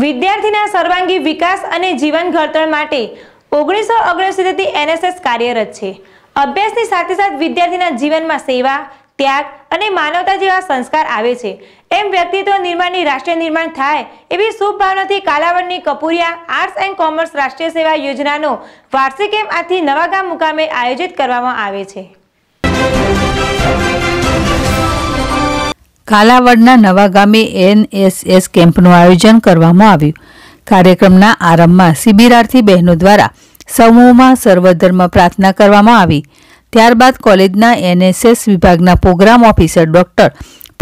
વિદ્યાર્થીના સર્વાંગી વિકાસ અને જીવન ઘડતર માટે ઓગણીસો ઓગણસિત્તેરથી એનએસએસ કાર્યરત છે અભ્યાસની સાથે સાથે વિદ્યાર્થીના જીવનમાં સેવા ત્યાગ અને માનવતા જેવા સંસ્કાર આવે છે એમ વ્યક્તિત્વ નિર્માણની રાષ્ટ્રીય નિર્માણ થાય એવી શુભ ભાવનાથી કાલાવડની કપૂરિયા આર્ટ્સ એન્ડ કોમર્સ રાષ્ટ્રીય સેવા યોજનાનો વાર્ષિક એમ આથી નવાગામ મુકામે આયોજિત કરવામાં આવે છે કાલાવડના નવા ગામે એનએસએસ કેમ્પનું આયોજન કરવામાં આવ્યું કાર્યક્રમના આરંભમાં શિબિરાર્થી બહેનો દ્વારા સમૂહમાં સર્વધર્મ પ્રાર્થના કરવામાં આવી ત્યારબાદ કોલેજના એનએસએસ વિભાગના program officer doctor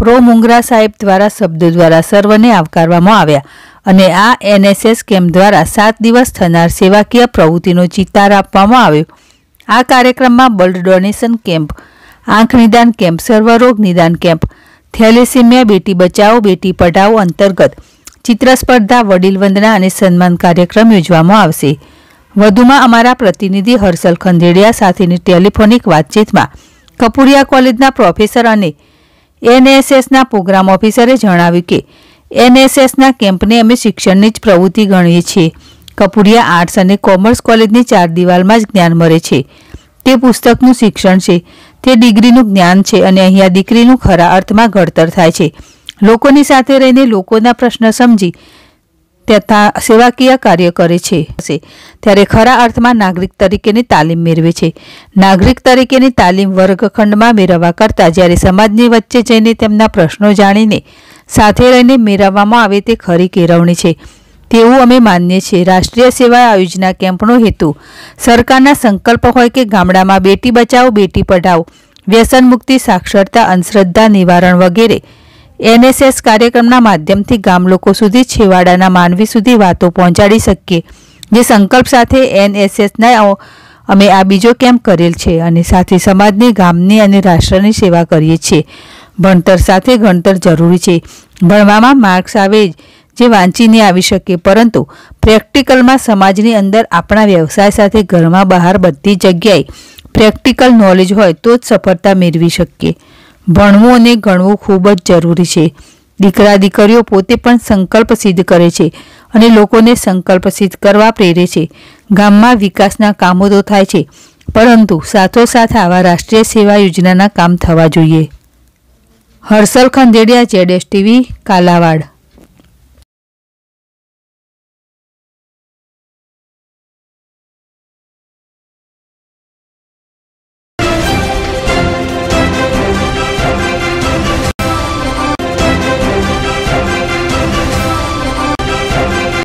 pro Mungra સાહેબ દ્વારા શબ્દો દ્વારા સર્વને આવકારવામાં આવ્યા અને આ એનએસએસ કેમ્પ દ્વારા સાત દિવસ થનાર સેવાકીય પ્રવૃત્તિનો ચિતાર આપવામાં આવ્યો આ કાર્યક્રમમાં બ્લડ ડોનેશન કેમ્પ આંખ નિદાન કેમ્પ સર્વરોગ નિદાન કેમ્પ થેલેસેમિયા બેટી બચાવો બેટી પઢાઓ અંતર્ગત ચિત્ર સ્પર્ધા વડીલ વંદના અને સન્માન કાર્યક્રમ યોજવામાં આવશે વધુમાં અમારા પ્રતિનિધિ હર્ષલ ખંધેડિયા સાથેની ટેલિફોનિક વાતચીતમાં કપુરિયા કોલેજના પ્રોફેસર અને એનએસએસના પ્રોગ્રામ ઓફિસરે જણાવ્યું કે એનએસએસના કેમ્પને અમે શિક્ષણની જ પ્રવૃત્તિ ગણીએ છીએ કપુરિયા આર્ટ્સ અને કોમર્સ કોલેજની ચાર દિવાલમાં જ જ્ઞાન મળે છે તે પુસ્તકનું શિક્ષણ છે તે ડિગ્રીનું જ્ઞાન છે અને અહીંયા દીકરીનું ખરા અર્થમાં ઘડતર થાય છે લોકોની સાથે રહીને લોકોના પ્રશ્ન સમજી તથા સેવાકીય કાર્ય કરે છે ત્યારે ખરા અર્થમાં નાગરિક તરીકેની તાલીમ મેળવે છે નાગરિક તરીકેની તાલીમ વર્ગખંડમાં મેળવવા કરતાં જ્યારે સમાજની વચ્ચે જઈને તેમના પ્રશ્નો જાણીને સાથે રહીને મેળવવામાં આવે તે ખરી કેળવણી છે તેવું અમે માનીએ છીએ રાષ્ટ્રીય સેવા આયોજના કેમ્પનો હેતુ સરકારના સંકલ્પ હોય કે ગામડામાં બેટી બચાવો બેટી પઢાઓ વ્યસન મુક્તિ સાક્ષરતા અંધશ્રદ્ધા નિવારણ વગેરે એનએસએસ કાર્યક્રમના માધ્યમથી ગામ લોકો સુધી છેવાડાના માનવી સુધી વાતો પહોંચાડી શકીએ જે સંકલ્પ સાથે એનએસએસના અમે આ બીજો કેમ્પ કરેલ છે અને સાથે સમાજની ગામની અને રાષ્ટ્રની સેવા કરીએ છીએ ભણતર સાથે ગણતર જરૂરી છે ભણવામાં માર્ક્સ આવે જ જે વાંચીને આવી શકે પરંતુ પ્રેક્ટિકલમાં સમાજની અંદર આપણા વ્યવસાય સાથે ઘરમાં બહાર બધી જગ્યાએ પ્રેક્ટિકલ નોલેજ હોય તો જ સફળતા મેળવી શકીએ ભણવું અને ગણવું ખૂબ જ જરૂરી છે દીકરા દીકરીઓ પોતે પણ સંકલ્પ સિદ્ધ કરે છે અને લોકોને સંકલ્પ સિદ્ધ કરવા પ્રેરે છે ગામમાં વિકાસના કામો તો થાય છે પરંતુ સાથોસાથ આવા રાષ્ટ્રીય સેવા યોજનાના કામ થવા જોઈએ હર્ષલ ખંદેડિયા જેડ ટીવી કાલાવાડ